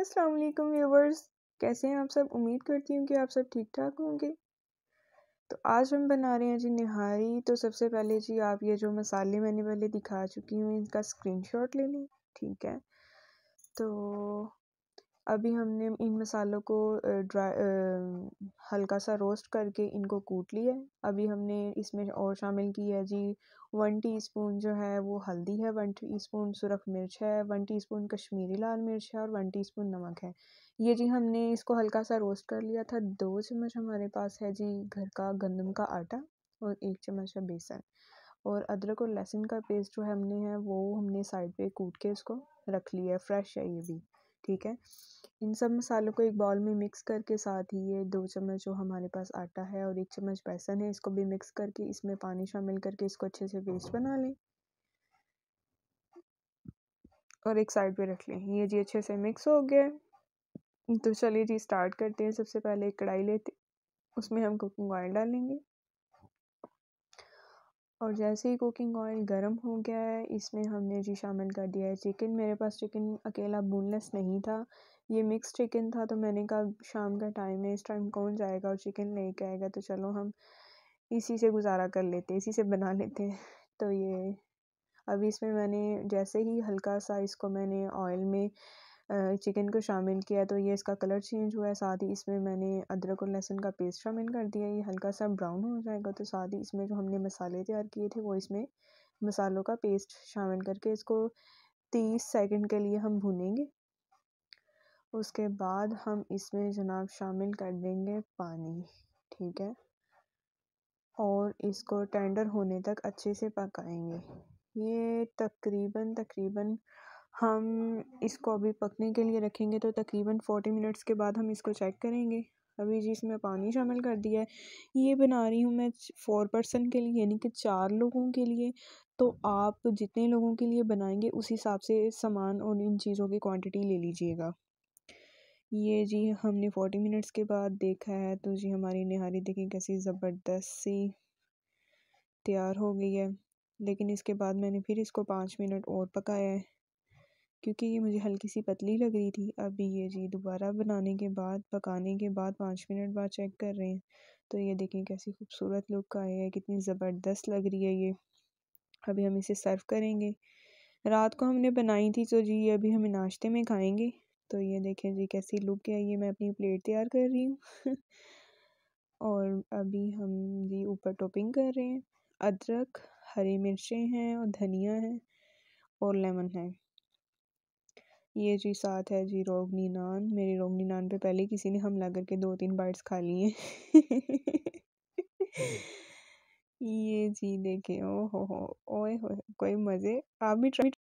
अस्सलाम वालेकुम व्यूवर्स कैसे हैं आप सब उम्मीद करती हूँ कि आप सब ठीक ठाक होंगे तो आज हम बना रहे हैं जी निहारी तो सबसे पहले जी आप ये जो मसाले मैंने पहले दिखा चुकी हूँ इनका स्क्रीनशॉट ले लें ठीक है तो अभी हमने इन मसालों को ड्राई हल्का सा रोस्ट करके इनको कूट लिया है अभी हमने इसमें और शामिल किया है जी वन टीस्पून जो है वो हल्दी है वन टीस्पून सुरख मिर्च है वन टीस्पून कश्मीरी लाल मिर्च है और वन टीस्पून नमक है ये जी हमने इसको हल्का सा रोस्ट कर लिया था दो चम्मच हमारे पास है जी घर का गंदम का आटा और एक चम्मच है बेसन और अदरक और लहसुन का पेस्ट जो है हमने है वो हमने साइड पर कूट के इसको रख लिया है फ्रेश है ये भी ठीक है इन सब मसालों को एक बाउल में मिक्स करके साथ ही ये दो चम्मच जो हमारे पास आटा है और एक चम्मच बेसन है इसको भी मिक्स करके इसमें पानी शामिल करके इसको अच्छे से पेस्ट बना लें और एक साइड पे रख लें ये जी अच्छे से मिक्स हो गया तो चलिए जी स्टार्ट करते हैं सबसे पहले एक कढ़ाई लेते उसमें हम कुकिंग ऑयल डालेंगे और जैसे ही कुकिंग ऑयल गर्म हो गया है इसमें हमने जी शामिल कर दिया है चिकन मेरे पास चिकन अकेला बोनलेस नहीं था ये मिक्स चिकन था तो मैंने कहा शाम का टाइम है इस टाइम कौन जाएगा और चिकन लेके आएगा तो चलो हम इसी से गुजारा कर लेते इसी से बना लेते हैं तो ये अभी इसमें मैंने जैसे ही हल्का सा इसको मैंने ऑयल में चिकन को शामिल किया तो ये इसका कलर चेंज हुआ है साथ ही इसमें मैंने अदरक और लहसुन का पेस्ट शामिल कर दिया ये हल्का सा ब्राउन हो जाएगा तो साथ ही इसमें जो हमने मसाले तैयार किए थे वो इसमें मसालों का पेस्ट शामिल करके इसको तीस सेकेंड के लिए हम भूनेंगे उसके बाद हम इसमें जनाब शामिल कर देंगे पानी ठीक है और इसको टेंडर होने तक अच्छे से पकाएंगे ये तकरीबन तकरीबन हम इसको अभी पकने के लिए रखेंगे तो तकरीबन फोर्टी मिनट्स के बाद हम इसको चेक करेंगे अभी जी इसमें पानी शामिल कर दिया है ये बना रही हूँ मैं फोर पर्सन के लिए यानी कि चार लोगों के लिए तो आप जितने लोगों के लिए बनाएंगे उस हिसाब से सामान और इन चीज़ों की क्वांटिटी ले लीजिएगा ये जी हमने फोर्टी मिनट्स के बाद देखा है तो जी हमारी निहारी देखिए कैसी ज़बरदस्त सी तैयार हो गई है लेकिन इसके बाद मैंने फिर इसको पाँच मिनट और पकाया है क्योंकि ये मुझे हल्की सी पतली लग रही थी अभी ये जी दोबारा बनाने के बाद पकाने के बाद पाँच मिनट बाद चेक कर रहे हैं तो ये देखें कैसी खूबसूरत लुक आया है कितनी ज़बरदस्त लग रही है ये अभी हम इसे सर्व करेंगे रात को हमने बनाई थी तो जी ये अभी हम नाश्ते में खाएंगे तो ये देखें जी कैसी लुक है ये मैं अपनी प्लेट तैयार कर रही हूँ और अभी हम जी ऊपर टॉपिंग कर रहे हैं अदरक हरी मिर्चें हैं और धनिया है और लेमन है ये जी साथ है जी रोगनी नान मेरी रोगनी नान पे पहले किसी ने हमला करके दो तीन बाइट्स खा लिए हैं हम्म। ये जी देखें ओ हो हो ओए हो कोई मज़े आप भी ट्राई